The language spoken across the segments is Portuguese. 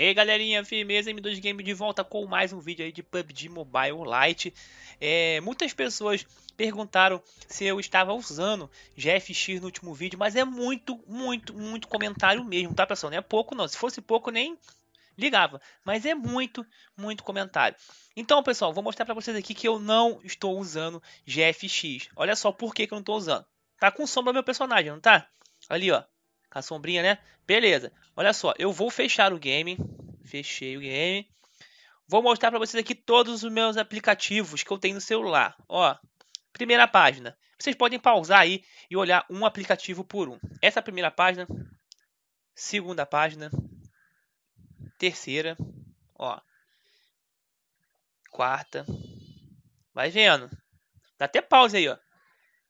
E aí galerinha, firmeza M2 Game de volta com mais um vídeo aí de PUBG Mobile Lite. É, muitas pessoas perguntaram se eu estava usando GFX no último vídeo, mas é muito, muito, muito comentário mesmo, tá pessoal? Não é pouco não, se fosse pouco nem ligava, mas é muito, muito comentário. Então pessoal, vou mostrar para vocês aqui que eu não estou usando GFX. Olha só por que, que eu não estou usando. Tá com sombra meu personagem, não tá? Ali ó, com a sombrinha, né? Beleza. Olha só, eu vou fechar o game. Fechei o game. Vou mostrar para vocês aqui todos os meus aplicativos que eu tenho no celular. Ó, primeira página. Vocês podem pausar aí e olhar um aplicativo por um. Essa é primeira página, segunda página, terceira, ó, quarta. Vai vendo. Dá até pausa aí, ó.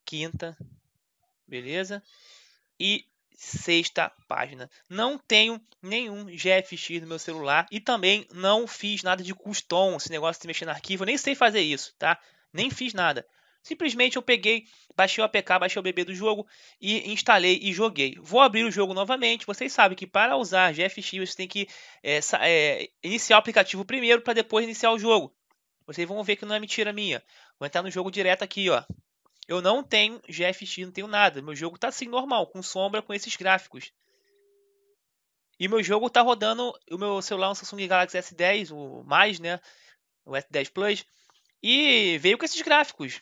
Quinta. Beleza? E sexta página. Não tenho nenhum GFX no meu celular e também não fiz nada de custom, esse negócio de mexer no arquivo, nem sei fazer isso, tá? Nem fiz nada. Simplesmente eu peguei, baixei o APK, baixei o BB do jogo e instalei e joguei. Vou abrir o jogo novamente. Vocês sabem que para usar GFX você tem que é, é, iniciar o aplicativo primeiro para depois iniciar o jogo. Vocês vão ver que não é mentira minha. Vou entrar no jogo direto aqui, ó. Eu não tenho GFX, não tenho nada. Meu jogo tá assim, normal, com sombra, com esses gráficos. E meu jogo tá rodando o meu celular, o um Samsung Galaxy S10, o mais, né? O S10 Plus. E veio com esses gráficos.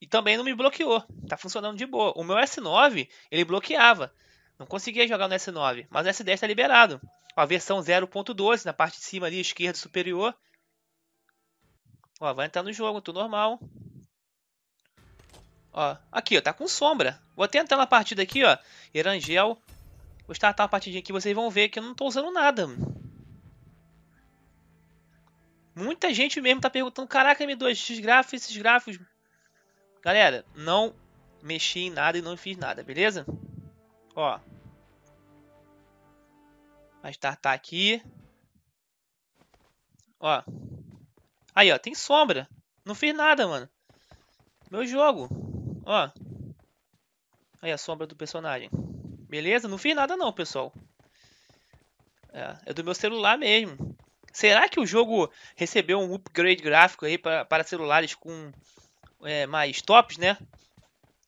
E também não me bloqueou. Tá funcionando de boa. O meu S9, ele bloqueava. Não conseguia jogar no S9. Mas o S10 tá liberado. a versão 0.12, na parte de cima ali, esquerda superior. Ó, vai entrar no jogo, tô normal. Ó, aqui, ó, tá com sombra. Vou até entrar na partida aqui, ó. Erangel. Vou startar uma partidinha aqui, vocês vão ver que eu não tô usando nada. Muita gente mesmo tá perguntando, caraca, M2, esses gráficos, esses gráficos. Galera, não mexi em nada e não fiz nada, beleza? Ó. Vai startar aqui. Ó. Aí, ó, tem sombra. Não fiz nada, mano. Meu jogo. Ó. Aí a sombra do personagem. Beleza? Não fiz nada não, pessoal. É, é do meu celular mesmo. Será que o jogo recebeu um upgrade gráfico aí pra, para celulares com é, mais tops, né?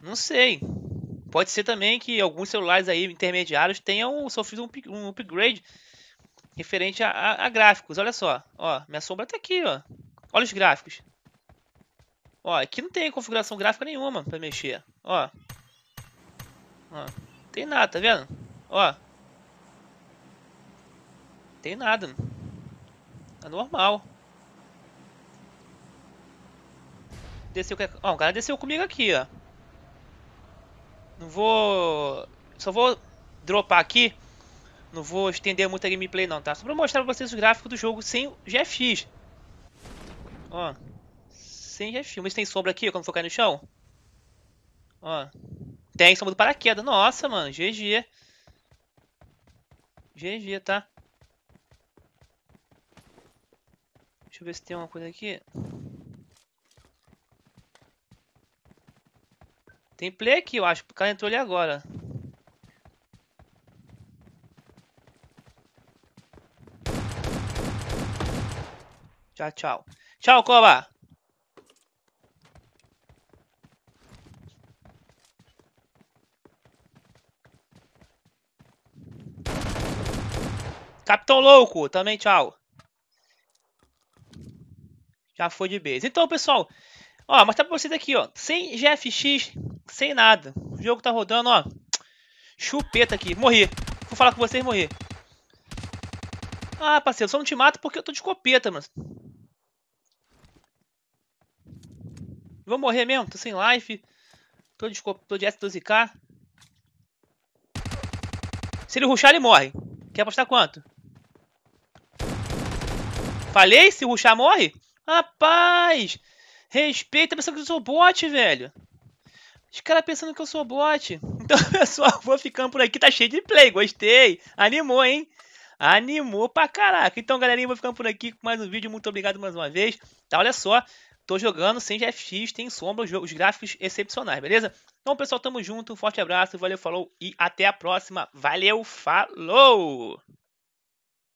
Não sei. Pode ser também que alguns celulares aí intermediários tenham sofrido um, um upgrade referente a, a, a, gráficos. Olha só, ó, minha sombra tá aqui, ó. Olha os gráficos. Ó, aqui não tem configuração gráfica nenhuma pra mexer. Ó. Ó. Tem nada, tá vendo? Ó. Tem nada. Tá normal. Desceu. É- ó, o cara desceu comigo aqui, ó. Não vou. Só vou dropar aqui. Não vou estender muito a gameplay não, tá? Só pra mostrar pra vocês o gráfico do jogo sem o GFX. Ó assim já Mas tem sombra aqui, quando for cair no chão? Ó. Tem sombra do paraquedas. Nossa, mano. GG. GG, tá? Deixa eu ver se tem uma coisa aqui. Tem play aqui, eu acho. O cara entrou ali agora. Tchau, tchau. Tchau, Coba! Capitão Louco, também tchau. Já foi de base. Então, pessoal, ó, mostrar tá pra vocês aqui, ó. Sem GFX, sem nada. O jogo tá rodando, ó. Chupeta aqui. Morri. Vou falar com vocês, morri. Ah, parceiro, só não te mato porque eu tô de copeta, mano. Vou morrer mesmo, tô sem life. Tô de, tô de S12k. Se ele ruxar, ele morre. Quer apostar quanto? Falei? Se ruxar, morre? Rapaz! Respeita pensando que eu sou bot, velho. Os caras pensando que eu sou bot. Então, pessoal, vou ficando por aqui. Tá cheio de play. Gostei. Animou, hein? Animou pra caraca. Então, galerinha, vou ficando por aqui com mais um vídeo. Muito obrigado mais uma vez. Tá, olha só. Tô jogando sem GFX, tem sombra, os gráficos excepcionais, beleza? Então, pessoal, tamo junto. Um forte abraço. Valeu, falou. E até a próxima. Valeu, falou!